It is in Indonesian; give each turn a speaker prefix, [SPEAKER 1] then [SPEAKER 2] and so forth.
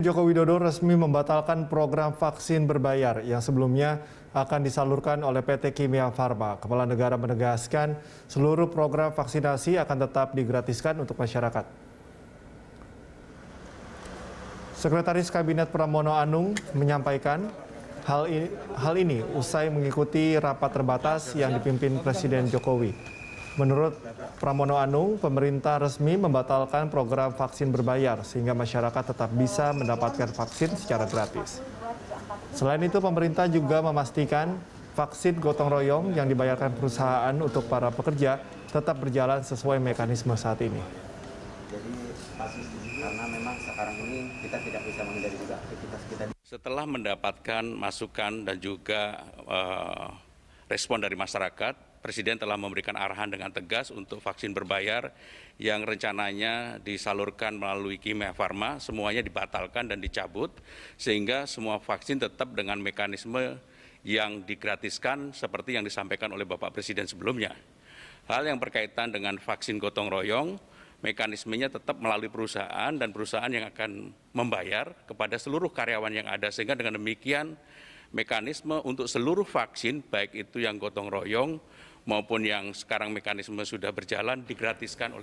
[SPEAKER 1] Joko Widodo resmi membatalkan program vaksin berbayar yang sebelumnya akan disalurkan oleh PT Kimia Farma. Kepala negara menegaskan seluruh program vaksinasi akan tetap digratiskan untuk masyarakat. Sekretaris Kabinet Pramono Anung menyampaikan hal ini, hal ini usai mengikuti rapat terbatas yang dipimpin Presiden Jokowi. Menurut Pramono Anung, pemerintah resmi membatalkan program vaksin berbayar sehingga masyarakat tetap bisa mendapatkan vaksin secara gratis. Selain itu, pemerintah juga memastikan vaksin gotong royong yang dibayarkan perusahaan untuk para pekerja tetap berjalan sesuai mekanisme saat ini.
[SPEAKER 2] Setelah mendapatkan masukan dan juga uh, respon dari masyarakat, Presiden telah memberikan arahan dengan tegas untuk vaksin berbayar yang rencananya disalurkan melalui Kimia Farma, semuanya dibatalkan dan dicabut, sehingga semua vaksin tetap dengan mekanisme yang digratiskan seperti yang disampaikan oleh Bapak Presiden sebelumnya. Hal yang berkaitan dengan vaksin gotong royong, mekanismenya tetap melalui perusahaan dan perusahaan yang akan membayar kepada seluruh karyawan yang ada sehingga dengan demikian mekanisme untuk seluruh vaksin baik itu yang gotong royong maupun yang sekarang mekanisme sudah berjalan digratiskan oleh